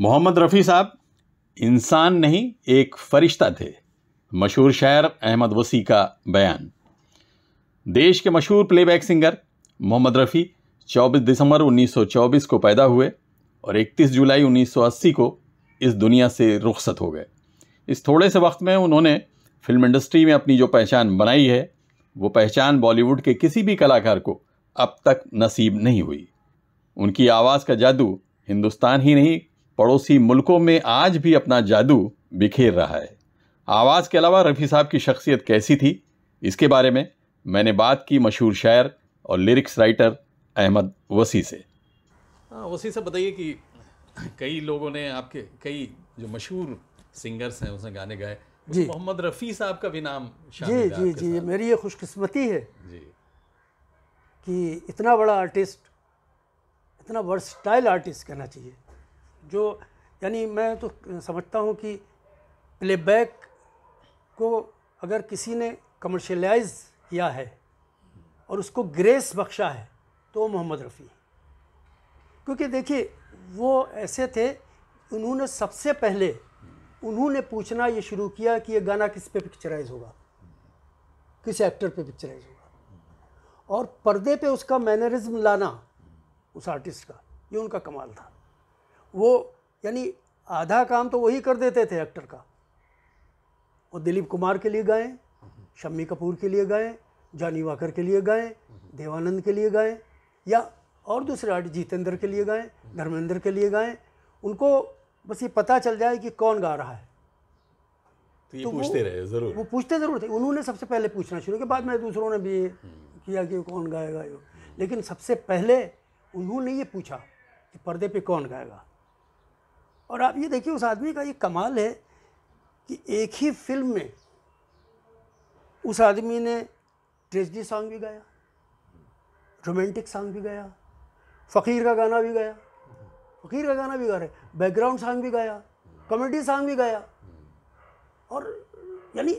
मोहम्मद रफ़ी साहब इंसान नहीं एक फरिश्ता थे मशहूर शायर अहमद वसी का बयान देश के मशहूर प्लेबैक सिंगर मोहम्मद रफ़ी 24 दिसंबर 1924 को पैदा हुए और 31 जुलाई 1980 को इस दुनिया से रुखसत हो गए इस थोड़े से वक्त में उन्होंने फिल्म इंडस्ट्री में अपनी जो पहचान बनाई है वो पहचान बॉलीवुड के किसी भी कलाकार को अब तक नसीब नहीं हुई उनकी आवाज़ का जादू हिंदुस्तान ही नहीं पड़ोसी मुल्कों में आज भी अपना जादू बिखेर रहा है आवाज़ के अलावा रफ़ी साहब की शख्सियत कैसी थी इसके बारे में मैंने बात की मशहूर शायर और लिरिक्स राइटर अहमद वसी से हाँ वसी साहब बताइए कि कई लोगों ने आपके कई जो मशहूर सिंगर्स हैं उसने गाने गाए जी मोहम्मद रफ़ी साहब का भी नाम जी जी जी मेरी ये खुशकस्मती है जी कि इतना बड़ा आर्टिस्ट इतना वर्सटाइल आर्टिस्ट कहना चाहिए जो यानी मैं तो समझता हूँ कि प्लेबैक को अगर किसी ने कमर्शलाइज किया है और उसको ग्रेस बख्शा है तो मोहम्मद रफ़ी क्योंकि देखिए वो ऐसे थे उन्होंने सबसे पहले उन्होंने पूछना ये शुरू किया कि ये गाना किस पे पिक्चराइज होगा किस एक्टर पे पिक्चराइज होगा और पर्दे पे उसका मैनरिज्म लाना उस आर्टिस्ट का ये उनका कमाल था वो यानी आधा काम तो वही कर देते थे एक्टर का वो दिलीप कुमार के लिए गाएं शम्मी कपूर के लिए गाएं जानी वाकर के लिए गाएं देवानंद के लिए गाएं या और दूसरे आर्ट जितेंद्र के लिए गाएं धर्मेंद्र के लिए गाएं उनको बस ये पता चल जाए कि कौन गा रहा है तो ये तो पूछते रहे ज़रूर वो पूछते ज़रूर थे उन्होंने सबसे पहले पूछना शुरू किया बाद में दूसरों ने भी किया कि कौन गाएगा ये लेकिन सबसे पहले उन्होंने ये पूछा कि पर्दे पे कौन गाएगा और आप ये देखिए उस आदमी का ये कमाल है कि एक ही फिल्म में उस आदमी ने ट्रेजडी सॉन्ग भी गाया रोमांटिक सॉन्ग भी गाया फ़कीर का गाना भी गाया फ़कीर का गाना भी गा रहे बैकग्राउंड सॉन्ग भी गाया कॉमेडी सॉन्ग भी गाया और यानी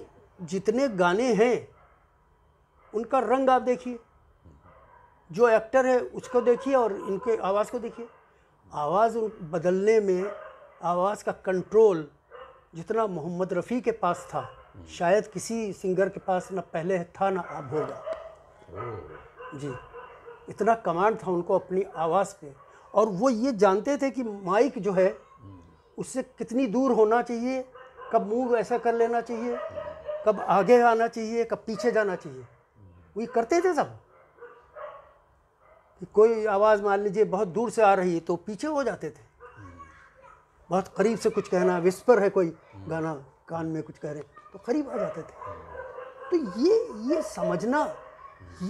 जितने गाने हैं उनका रंग आप देखिए जो एक्टर है उसको देखिए और इनके आवाज़ को देखिए आवाज़ बदलने में आवाज़ का कंट्रोल जितना मोहम्मद रफ़ी के पास था शायद किसी सिंगर के पास ना पहले था ना अब होगा जी इतना कमांड था उनको अपनी आवाज़ पे और वो ये जानते थे कि माइक जो है उससे कितनी दूर होना चाहिए कब मूव ऐसा कर लेना चाहिए कब आगे आना चाहिए कब पीछे जाना चाहिए वो ये करते थे सब कि कोई आवाज़ मान लीजिए बहुत दूर से आ रही है तो पीछे हो जाते थे बहुत करीब से कुछ कहना विस्पर है कोई गाना कान में कुछ कह रहे तो करीब आ जाते थे तो ये ये समझना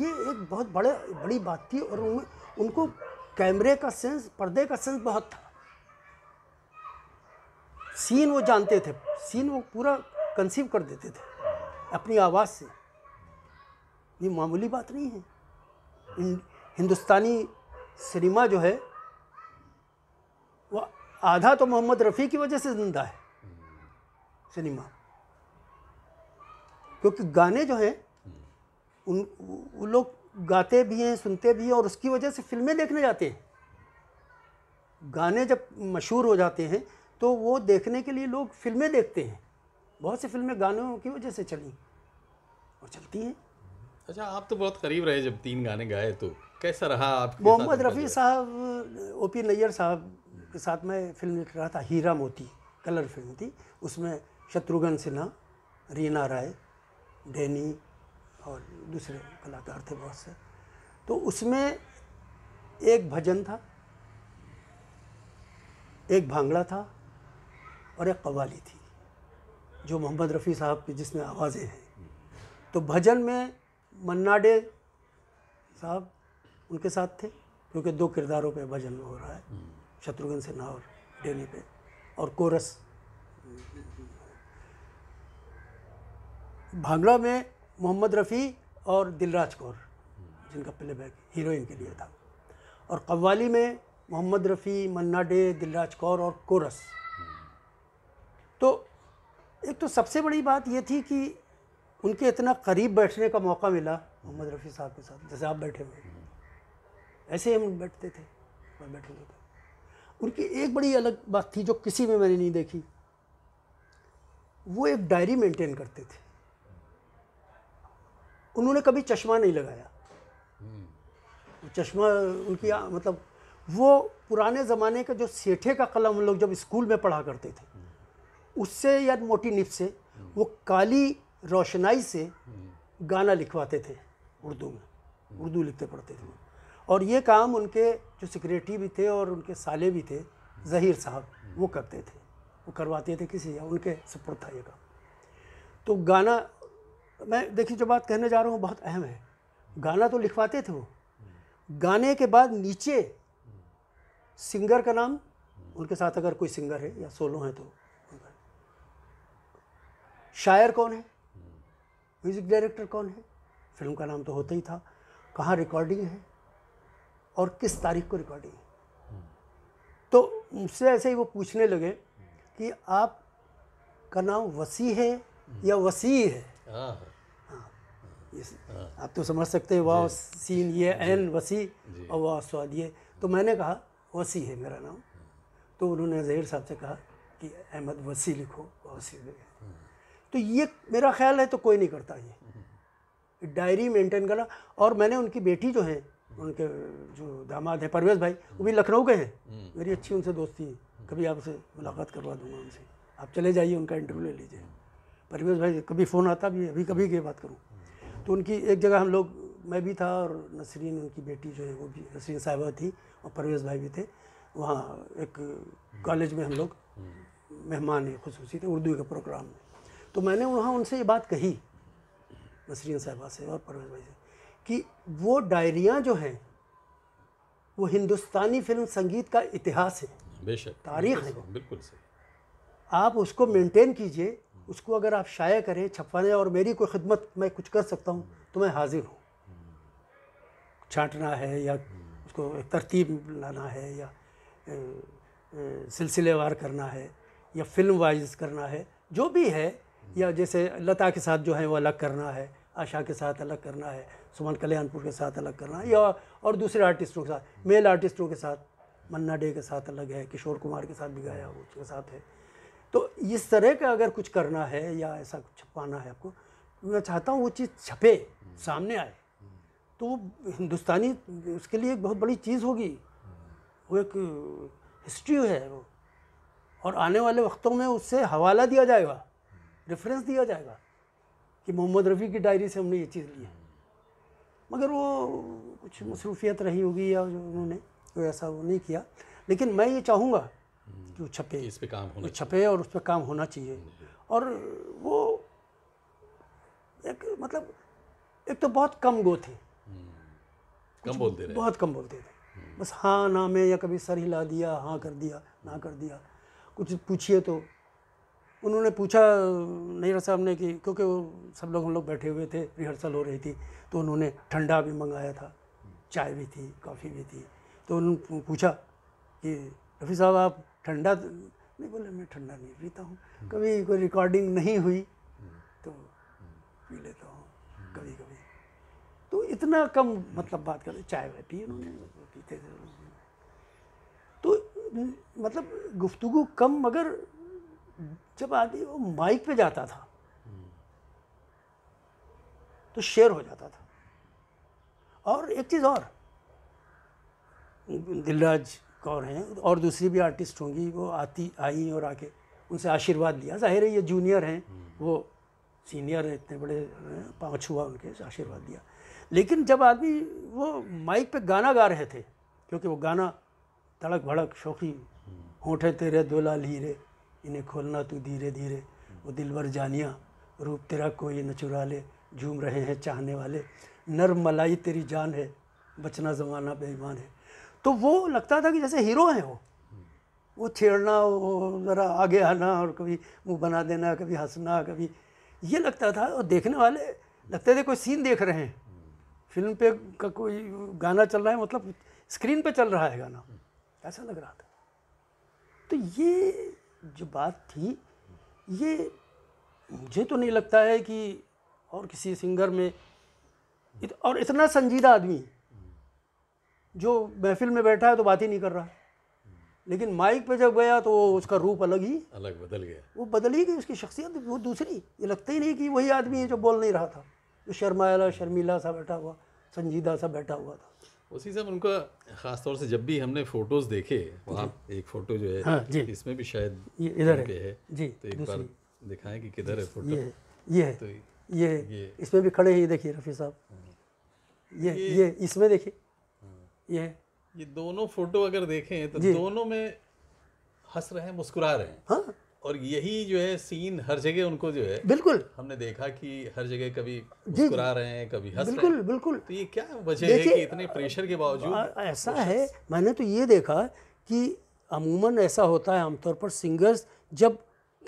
ये एक बहुत बड़े बड़ी बात थी और उनमें उनको कैमरे का सेंस पर्दे का सेंस बहुत था सीन वो जानते थे सीन वो पूरा कंसीव कर देते थे अपनी आवाज़ से ये मामूली बात नहीं है हिंदुस्तानी सिनेमा जो है आधा तो मोहम्मद रफ़ी की वजह से ज़िंदा है सिनेमा क्योंकि गाने जो हैं उन वो लोग गाते भी हैं सुनते भी हैं और उसकी वजह से फिल्में देखने जाते हैं गाने जब मशहूर हो जाते हैं तो वो देखने के लिए लोग फिल्में देखते हैं बहुत सी फिल्में गानों की वजह से चली और चलती हैं अच्छा आप तो बहुत करीब रहे जब तीन गाने गाए तो कैसा रहा आप मोहम्मद रफ़ी साहब ओ पी नैयर साहब के साथ में फिल्म लिख रहा था हीरा मोती कलर फिल्म थी उसमें शत्रुघ्न सिन्हा रीना राय डैनी और दूसरे कलाकार थे बहुत से तो उसमें एक भजन था एक भांगड़ा था और एक कवाली थी जो मोहम्मद रफ़ी साहब की जिसमें आवाज़ें हैं तो भजन में मन्नाडे साहब उनके साथ थे क्योंकि दो किरदारों पे भजन हो रहा है शत्रुघ्न सिन्हा और डेली पे और कोरस भांगड़ा में मोहम्मद रफ़ी और दिलराज कौर जिनका प्लेबैक हीरोइन के लिए था और कव्वाली में मोहम्मद रफ़ी मन्ना डे दिलराज कौर और कोरस तो एक तो सबसे बड़ी बात ये थी कि उनके इतना करीब बैठने का मौका मिला मोहम्मद रफ़ी साहब के साथ जैसे आप बैठे हुए ऐसे हम बैठते थे बैठे हुए थे उनकी एक बड़ी अलग बात थी जो किसी में मैंने नहीं देखी वो एक डायरी मेंटेन करते थे उन्होंने कभी चश्मा नहीं लगाया हम्म। चश्मा उनकी आ, मतलब वो पुराने ज़माने के जो सेठे का कलम हम लोग जब स्कूल में पढ़ा करते थे उससे या मोटी निप से वो काली रोशनाई से हम्म। गाना लिखवाते थे उर्दू में उर्दू लिखते पढ़ते थे और ये काम उनके जो सिक्रेटरी भी थे और उनके साले भी थे जहीर साहब वो करते थे वो करवाते थे किसी उनके सपोर्ट था ये काम तो गाना मैं देखिए जो बात कहने जा रहा हूँ बहुत अहम है गाना तो लिखवाते थे वो गाने के बाद नीचे सिंगर का नाम उनके साथ अगर कोई सिंगर है या सोलो है तो शायर कौन है म्यूज़िक डायरेक्टर कौन है फिल्म का नाम तो होता ही था कहाँ रिकॉर्डिंग है और किस तारीख को रिकॉर्डिंग तो मुझसे ऐसे ही वो पूछने लगे कि आप का नाम वसी है या वसी है हाँ, हाँ। हाँ, आप तो समझ सकते हैं वाह सीन ये एन वसी और वाह स्वाद ये तो मैंने कहा वसी है मेरा नाम तो उन्होंने जहिर साहब से कहा कि अहमद वसी लिखो वसी तो ये मेरा ख्याल है तो कोई नहीं करता ये हम्म। डायरी मेंटेन करना और मैंने उनकी बेटी जो है उनके जो दामाद हैं परवेज भाई वो भी लखनऊ के हैं हम्म। मेरी अच्छी उनसे दोस्ती है कभी आपसे मुलाकात करवा दूंगा उनसे आप चले जाइए उनका इंटरव्यू ले लीजिए परवेज भाई कभी फ़ोन आता भी अभी कभी की बात करूँ तो उनकी एक जगह हम लोग मैं भी था और नसरीन उनकी बेटी जो है वो भी नसरीन साहबा थी और परवेज़ भाई भी थे वहाँ एक कॉलेज में हम लोग हम्म। मेहमान हैं खसूसी थे उर्दू के प्रोग्राम में तो मैंने वहाँ उनसे ये बात कही नसरीन साहबा से और परवेज़ भाई से कि वो डायरियाँ जो हैं वो हिंदुस्तानी फिल्म संगीत का इतिहास है बेशक तारीख है बिल्कुल सही आप उसको मेंटेन कीजिए उसको अगर आप शाया करें छपवाने और मेरी कोई खिदमत मैं कुछ कर सकता हूँ तो मैं हाजिर हूँ छाँटना है या उसको तरतीब लाना है या सिलसिलेवार करना है या फिल्म वाइज करना है जो भी है या जैसे लता के साथ जो है वो अलग करना है आशा के साथ अलग करना है सुमन कल्याणपुर के साथ अलग करना या और दूसरे आर्टिस्टों के साथ मेल आर्टिस्टों के साथ मन्ना डे के साथ अलग है किशोर कुमार के साथ भी गाया उसके साथ है तो इस तरह का अगर कुछ करना है या ऐसा कुछ छपाना है आपको मैं चाहता हूँ वो चीज़ छपे सामने आए तो हिंदुस्तानी उसके लिए एक बहुत बड़ी चीज़ होगी वो एक हिस्ट्री है वो और आने वाले वक्तों में उससे हवाला दिया जाएगा रेफरेंस दिया जाएगा कि मोहम्मद रफ़ी की डायरी से हमने ये चीज़ ली है मगर वो कुछ मसरूफियत रही होगी या जो उन्होंने तो ऐसा वो नहीं किया लेकिन मैं ये चाहूँगा कि वो छपे इस पे काम होना छपे और उस पर काम होना चाहिए और वो एक मतलब एक तो बहुत कम गो थे कम बोलते रहे बहुत कम बोलते थे बस हाँ ना मैं या कभी सर हिला दिया हाँ कर दिया ना कर दिया कुछ पूछिए तो उन्होंने पूछा नहीं साहब ने कि क्योंकि वो सब लोग हम लोग बैठे हुए थे रिहर्सल हो रही थी तो उन्होंने ठंडा भी मंगाया था चाय भी थी कॉफ़ी भी थी तो उन्होंने पूछा कि रफ़ी साहब आप ठंडा नहीं तो- बोले मैं ठंडा नहीं पीता हूँ कभी कोई रिकॉर्डिंग नहीं हुई तो पी लेता हूँ कभी कभी तो इतना कम मतलब बात करते चाय वाय पी उन्होंने पीते थे तो मतलब गुफ्तु कम मगर जब आदमी वो माइक पे जाता था तो शेयर हो जाता था और एक चीज़ और दिलराज कौर हैं और दूसरी भी आर्टिस्ट होंगी वो आती आई और आके उनसे आशीर्वाद लिया जाहिर है ये जूनियर हैं वो सीनियर हैं इतने बड़े पाँच हुआ उनके आशीर्वाद लिया लेकिन जब आदमी वो माइक पे गाना गा रहे थे क्योंकि वो गाना तड़क भड़क शौकी होठे तेरे दुलाल हीरे इन्हें खोलना तू तो धीरे धीरे वो दिलवर जानिया रूप तेरा कोई न चुरा ले झूम रहे हैं चाहने वाले नर मलाई तेरी जान है बचना ज़माना बेईमान है तो वो लगता था कि जैसे हीरो हैं वो वो छेड़ना वो ज़रा आगे आना और कभी मुंह बना देना कभी हंसना कभी ये लगता था और देखने वाले लगते थे कोई सीन देख रहे हैं फिल्म पे का कोई गाना चल रहा है मतलब स्क्रीन पे चल रहा है गाना ऐसा लग रहा था तो ये जो बात थी ये मुझे तो नहीं लगता है कि और किसी सिंगर में इत, और इतना संजीदा आदमी जो महफिल में बैठा है तो बात ही नहीं कर रहा लेकिन माइक पे जब गया तो उसका रूप अलग ही अलग बदल गया वो बदल ही गई उसकी शख्सियत वो दूसरी ये लगता ही नहीं कि वही आदमी है जो बोल नहीं रहा था जो शर्माला शर्मीला सा बैठा हुआ संजीदा सा बैठा हुआ था उसी से हम उनका ख़ास तौर से जब भी हमने फोटोज देखे वहाँ एक फोटो जो है हाँ, इसमें भी शायद ये इधर है, है जी तो एक बार दिखाएं कि किधर है फोटो ये ये है, तो ये, ये इसमें भी खड़े ही देखिए रफ़ी साहब ये, ये इसमें देखिए हाँ। ये ये दोनों फोटो अगर देखें तो दोनों में हंस रहे हैं मुस्कुरा रहे हैं हाँ और यही जो है सीन हर जगह उनको जो है बिल्कुल हमने देखा कि हर जगह कभी मुस्कुरा रहे हैं कभी हंस बिल्कुल रहे बिल्कुल तो ये क्या वजह है कि इतने प्रेशर के बावजूद ऐसा है मैंने तो ये देखा कि अमूमन ऐसा होता है आमतौर पर सिंगर्स जब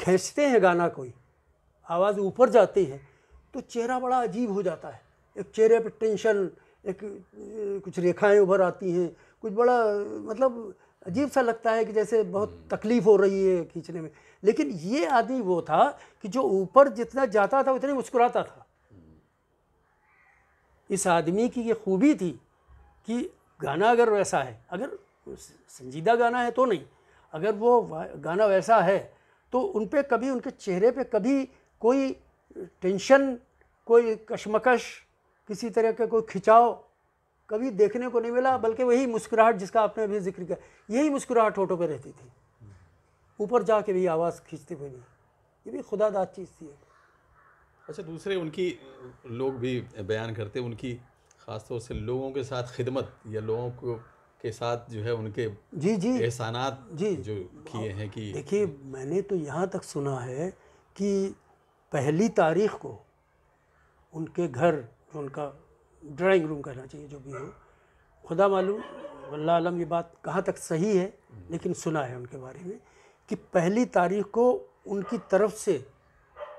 खींचते हैं गाना कोई आवाज़ ऊपर जाती है तो चेहरा बड़ा अजीब हो जाता है एक चेहरे पर टेंशन एक कुछ रेखाएं उभर आती हैं कुछ बड़ा मतलब अजीब सा लगता है कि जैसे बहुत तकलीफ़ हो रही है खींचने में लेकिन ये आदमी वो था कि जो ऊपर जितना जाता था उतना मुस्कुराता था इस आदमी की ये खूबी थी कि गाना अगर वैसा है अगर संजीदा गाना है तो नहीं अगर वो गाना वैसा है तो उन पर कभी उनके चेहरे पे कभी कोई टेंशन कोई कशमकश किसी तरह का कोई खिंचाव कभी देखने को नहीं मिला बल्कि वही मुस्कुराहट जिसका आपने अभी जिक्र किया यही मुस्कुराहट होठों पर रहती थी ऊपर जाके भी आवाज़ खींचते हुए नहीं ये भी खुदा दाद चीज़ थी अच्छा दूसरे उनकी लोग भी बयान करते उनकी ख़ास तौर से लोगों के साथ खिदमत या लोगों को के साथ जो है उनके जी जी एहसाना जी जो किए हैं कि देखिए मैंने तो यहाँ तक सुना है कि पहली तारीख को उनके घर जो उनका ड्राइंग रूम कहना चाहिए जो भी हो खुदा मालूम वल्ला आलम ये बात कहाँ तक सही है लेकिन सुना है उनके बारे में कि पहली तारीख को उनकी तरफ से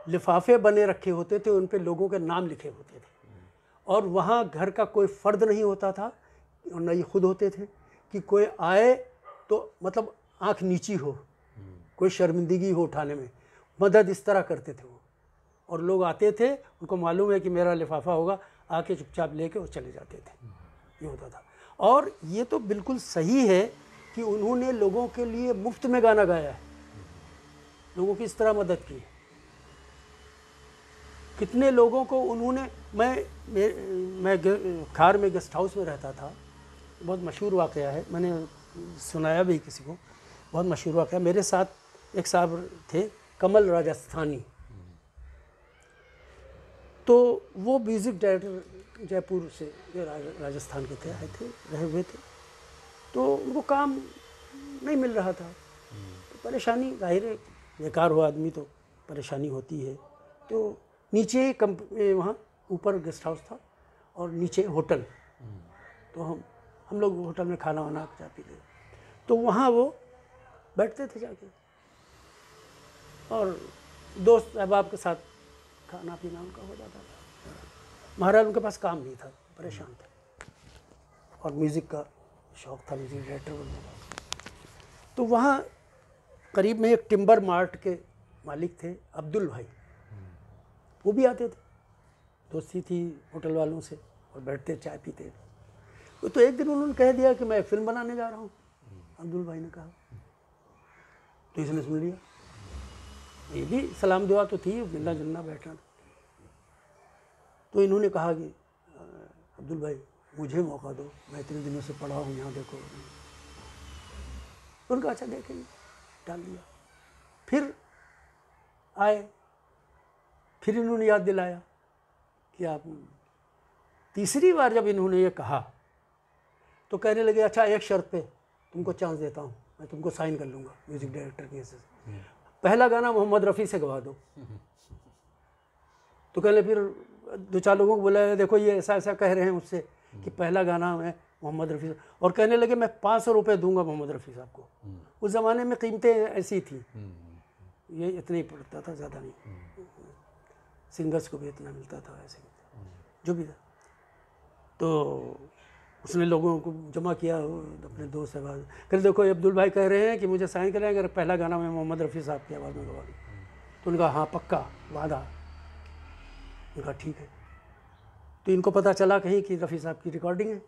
लिफाफे बने रखे होते थे उन पर लोगों के नाम लिखे होते थे और वहाँ घर का कोई फ़र्द नहीं होता था और न ही खुद होते थे कि कोई आए तो मतलब आंख नीची हो कोई शर्मिंदगी हो उठाने में मदद इस तरह करते थे वो और लोग आते थे उनको मालूम है कि मेरा लिफाफा होगा आके चुपचाप लेके वो चले जाते थे ये होता था और ये तो बिल्कुल सही है कि उन्होंने लोगों के लिए मुफ्त में गाना गाया है लोगों की इस तरह मदद की कितने लोगों को उन्होंने मैं मैं, मैं खार में गेस्ट हाउस में रहता था बहुत मशहूर वाक़ है मैंने सुनाया भी किसी को बहुत मशहूर वाक़ मेरे साथ एक साहब थे कमल राजस्थानी तो वो म्यूज़िक डायरेक्टर जयपुर से राजस्थान के थे आए थे रहे हुए थे तो उनको काम नहीं मिल रहा था तो परेशानी जाहिर है बेकार हुआ आदमी तो परेशानी होती है तो नीचे कम वहाँ ऊपर गेस्ट हाउस था और नीचे होटल तो हम हम लोग होटल में खाना वाना जा पीते तो वहाँ वो बैठते थे जाके और दोस्त अहबाब के साथ खाना पीना उनका हो जाता था महाराज उनके पास काम नहीं था परेशान था और म्यूज़िक का शौक़ था मुझे डायरेक्टर बनने का तो वहाँ करीब में एक टिम्बर मार्ट के मालिक थे अब्दुल भाई वो भी आते थे दोस्ती थी होटल वालों से और बैठते चाय पीते वो तो एक दिन उन्होंने कह दिया कि मैं फिल्म बनाने जा रहा हूँ अब्दुल भाई ने कहा तो इसने सुन लिया ये भी सलाम दुआ तो थी मिलना जुलना बैठना तो इन्होंने कहा कि अब्दुल भाई मुझे मौका दो मैं इतने दिनों से पढ़ा हूँ यहाँ देखो तो उनका अच्छा देखेंगे डाल दिया फिर आए फिर इन्होंने याद दिलाया कि आप तीसरी बार जब इन्होंने ये कहा तो कहने लगे अच्छा एक शर्त पे तुमको चांस देता हूँ मैं तुमको साइन कर लूँगा म्यूज़िक डायरेक्टर की से हम्म। पहला गाना मोहम्मद रफ़ी से गवा दो हम्म। तो कहने फिर दो चार लोगों को बोला देखो ये ऐसा ऐसा कह रहे हैं उससे कि पहला गाना मैं मोहम्मद रफ़ी साहब और कहने लगे मैं पाँच सौ रुपये दूंगा मोहम्मद रफ़ी साहब को उस ज़माने में कीमतें ऐसी थी ये इतना ही पड़ता था ज़्यादा नहीं सिंगर्स को भी इतना मिलता था ऐसे जो भी था तो उसने लोगों को जमा किया अपने दोस्त आवाज फिर देखो अब्दुल भाई कह रहे हैं कि मुझे साइन करें अगर पहला गाना मैं मोहम्मद रफ़ी साहब की आवाज़ में गवा दूँ तो उनका हाँ पक्का वादा उनका ठीक है तो इनको पता चला कहीं कि रफ़ी साहब की रिकॉर्डिंग है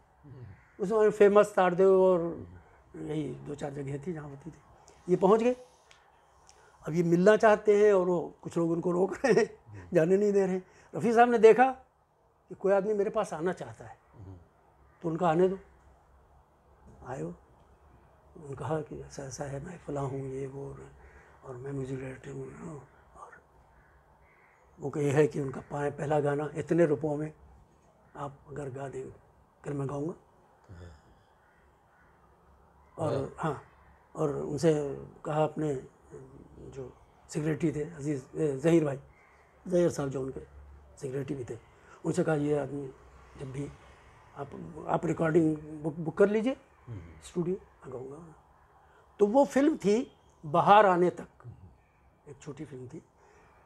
उस समय फेमस तारदेव और यही दो चार जगह थी जहाँ होती थी ये पहुँच गए अब ये मिलना चाहते हैं और वो कुछ लोग उनको रोक रहे हैं जाने नहीं दे रहे हैं रफ़ी साहब ने देखा कि कोई आदमी मेरे पास आना चाहता है तो उनका आने दो आए वो उन्होंने कहा कि ऐसा ऐसा है मैं फला हूँ ये वो और मैं म्यूज़िक डायरेक्टर हूँ और वो कहे है कि उनका पाए पहला गाना इतने रुपयों में आप अगर गा दें कल मैं गाऊँगा और हाँ।, हाँ और उनसे कहा अपने जो सेक्रेटरी थे अजीज़ जहीर भाई जहीर साहब जो उनके सेक्रेटरी भी थे उनसे कहा ये आदमी जब भी आप आप रिकॉर्डिंग बुक बुक कर लीजिए स्टूडियो हम्म। मैं गाऊँगा तो वो फिल्म थी बाहर आने तक एक छोटी फिल्म थी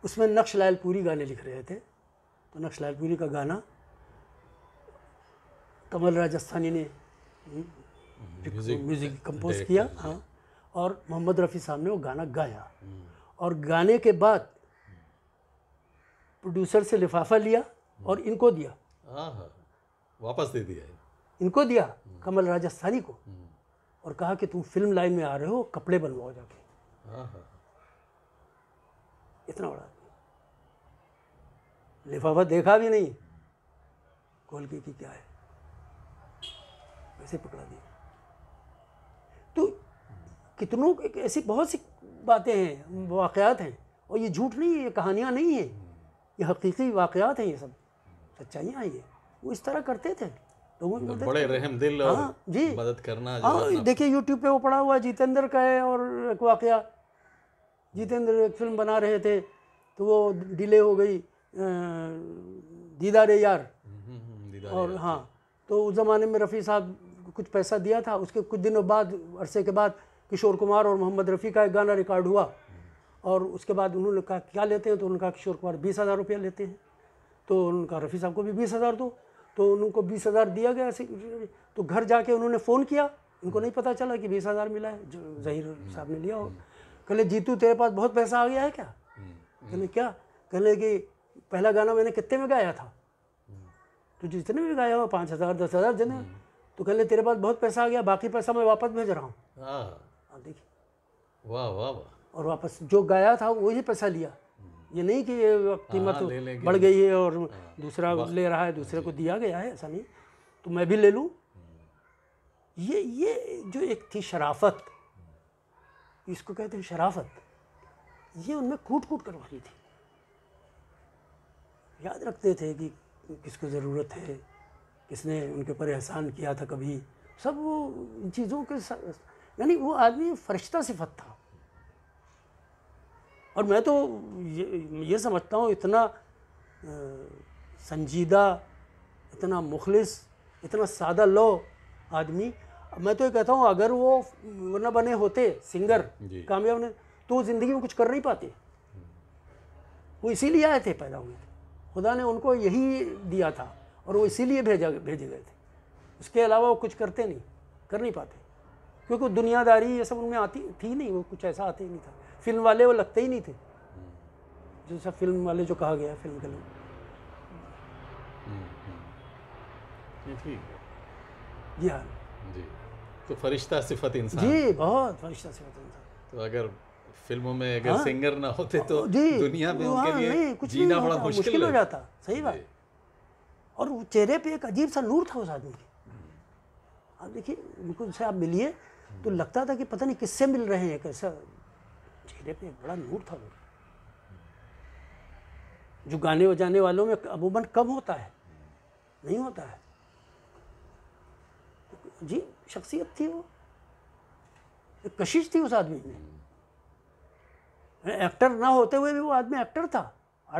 उसमें नक्श लालपुरी गाने लिख रहे थे तो नक्श लालपुरी का गाना कमल राजस्थानी ने म्यूज़िक हम्म, कंपोज किया हाँ और मोहम्मद रफ़ी साहब ने वो गाना गाया हम्म। और गाने के बाद प्रोड्यूसर से लिफाफा लिया और हम्म। इनको दिया हाँ, हाँ, वापस दे दिया इनको दिया कमल राजस्थानी को और कहा कि तुम फिल्म लाइन में आ रहे हो कपड़े बनवाओ जाके हाँ, इतना बड़ा लिफाफा देखा भी नहीं खोल के क्या है कैसे पकड़ा दिया तो कितनों ऐसी बहुत सी बातें हैं वाक़ात हैं और ये झूठ नहीं है ये कहानियाँ नहीं है ये हकीकी वाक़ात हैं ये सब सच्चाइयाँ हैं ये वो इस तरह करते थे लोगों को बड़े रहम दिल और हाँ, जी मदद करना हाँ देखिए यूट्यूब पे वो पड़ा हुआ जितेंद्र का है और एक वाक़ जितेंद्र एक फिल्म बना रहे थे तो वो डिले हो गई दीदार यार हम्म, हम्म, हम्म, और हाँ तो उस ज़माने में रफ़ी साहब कुछ पैसा दिया था उसके कुछ दिनों बाद अरसे के बाद किशोर कुमार और मोहम्मद रफ़ी का एक गाना रिकॉर्ड हुआ और उसके बाद उन्होंने कहा क्या लेते हैं तो उन्होंने कहा किशोर कुमार बीस हज़ार रुपया लेते हैं तो उन्होंने कहा रफ़ी साहब को भी बीस हज़ार दो तो उनको बीस हज़ार दिया गया ऐसे तो घर जाके उन्होंने फ़ोन किया उनको नहीं पता चला कि बीस हज़ार मिला है जो जहीर साहब ने लिया हो कहले जीतू तेरे पास बहुत पैसा आ गया है क्या कहले क्या कहले कि पहला गाना मैंने कितने में गाया था तो जितने में गाया हो पाँच हज़ार दस हज़ार जने तो कह तेरे पास बहुत पैसा आ गया बाकी पैसा मैं वापस भेज रहा हूँ हाँ, हाँ देखिए वाह वाह वाह और वापस जो गया था वही पैसा लिया हम्म। ये नहीं कि ये हाँ, कीमत बढ़ गई है और हाँ। दूसरा ले रहा है दूसरे को दिया गया है ऐसा नहीं तो मैं भी ले लूँ हम्म। ये ये जो एक थी शराफत हम्म। इसको कहते हैं शराफत ये उनमें कूट कूट करवानी थी याद रखते थे कि किसको ज़रूरत है इसने उनके ऊपर एहसान किया था कभी सब वो इन चीज़ों के यानी वो आदमी फरिश्ता सिफत था और मैं तो ये, ये समझता हूँ इतना संजीदा इतना मुखलिस इतना सादा लो आदमी मैं तो ये कहता हूँ अगर वो वरना बने होते सिंगर कामयाब ने तो वो ज़िंदगी में कुछ कर नहीं पाते वो इसीलिए आए थे पैदा हुए थे खुदा ने उनको यही दिया था और वो इसीलिए भेजा भेजे गए थे उसके अलावा वो कुछ करते नहीं कर नहीं पाते क्योंकि दुनियादारी ये सब उनमें आती थी नहीं वो कुछ ऐसा आते ही नहीं था फिल्म वाले वो लगते ही नहीं थे जो सब फिल्म वाले जो कहा गया फिल्म के लोग हम्म, हम्म। जी हाँ जी तो फरिश्ता सिफत इंसान जी बहुत फरिश्ता सिफत इंसान तो अगर फिल्मों में अगर हाँ? सिंगर ना होते तो दुनिया में उनके हाँ, लिए जीना बड़ा मुश्किल हो जाता सही बात और वो चेहरे पे एक अजीब सा नूर था उस आदमी के आप देखिए उनको से आप मिलिए तो लगता था कि पता नहीं किससे मिल रहे हैं कैसा चेहरे पे बड़ा नूर था वो जो गाने बजाने वालों में अमूमन कम होता है नहीं होता है जी शख्सियत थी वो एक कशिश थी उस आदमी में एक्टर ना होते हुए भी वो आदमी एक्टर था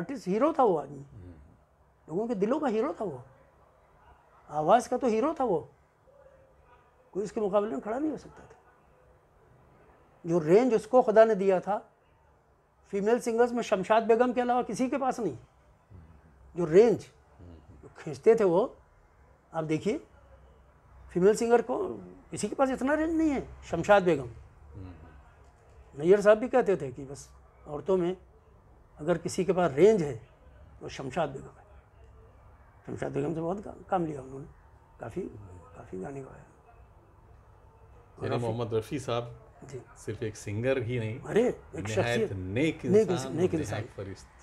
आर्टिस्ट हीरो था वो आदमी लोगों के दिलों का हीरो था वो आवाज़ का तो हीरो था वो कोई उसके मुकाबले में खड़ा नहीं हो सकता था जो रेंज उसको खुदा ने दिया था फीमेल सिंगर्स में शमशाद बेगम के अलावा किसी के पास नहीं जो रेंज जो खींचते थे वो आप देखिए फीमेल सिंगर को किसी के पास इतना रेंज नहीं है शमशाद बेगम नैयर साहब भी कहते थे कि बस औरतों में अगर किसी के पास रेंज है तो शमशाद बेगम है शमशाद बेगम से बहुत काम लिया उन्होंने काफ़ी काफ़ी गाने गाए मोहम्मद रफ़ी साहब सिर्फ एक सिंगर ही नहीं अरे एक शख्सियत नेक इंसान नेक इंसान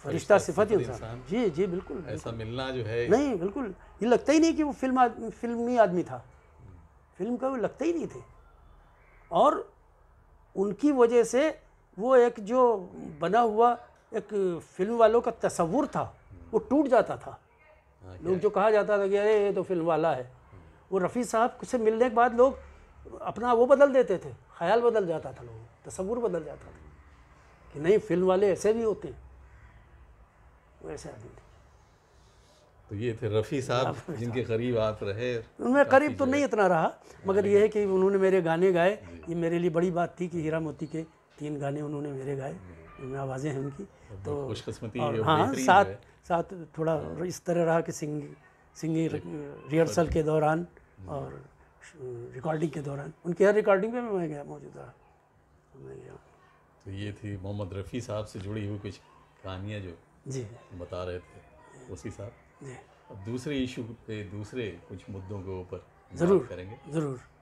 फरिश्ता सिफत इंसान जी जी बिल्कुल ऐसा मिलना जो है नहीं बिल्कुल ये लगता ही नहीं कि वो फिल्म फिल्मी आदमी था फिल्म का वो लगता ही नहीं थे और उनकी वजह से वो एक जो बना हुआ एक फिल्म वालों का तस्वुर था वो टूट जाता था हाँ, लोग जो कहा जाता था कि अरे ये तो फिल्म वाला है वो रफ़ी साहब से मिलने के बाद लोग अपना वो बदल देते थे ख्याल बदल जाता था लोगों तस्वूर बदल जाता था कि नहीं फिल्म वाले ऐसे भी होते वो ऐसे आदमी थे तो ये थे रफ़ी साहब जिनके करीब आप रहे मैं करीब तो नहीं इतना रहा मगर ये है कि उन्होंने मेरे गाने गाए ये मेरे लिए बड़ी बात थी कि हीरा मोती के तीन गाने उन्होंने मेरे गाए उनमें आवाज़ें हैं उनकी तो खुशकस्मती हाँ साथ साथ थोड़ा हाँ। इस तरह रहा कि सिंग सिंगिंग रिहर्सल हाँ हाँ। के दौरान और रिकॉर्डिंग के दौरान उनकी हर रिकॉर्डिंग में मैं गया मौजूद रहा तो मैं गया तो ये थी मोहम्मद रफ़ी साहब से जुड़ी हुई कुछ कहानियाँ जो जी बता रहे थे उसी साहब जी अब दूसरे इशू पे दूसरे कुछ मुद्दों के ऊपर ज़रूर करेंगे ज़रूर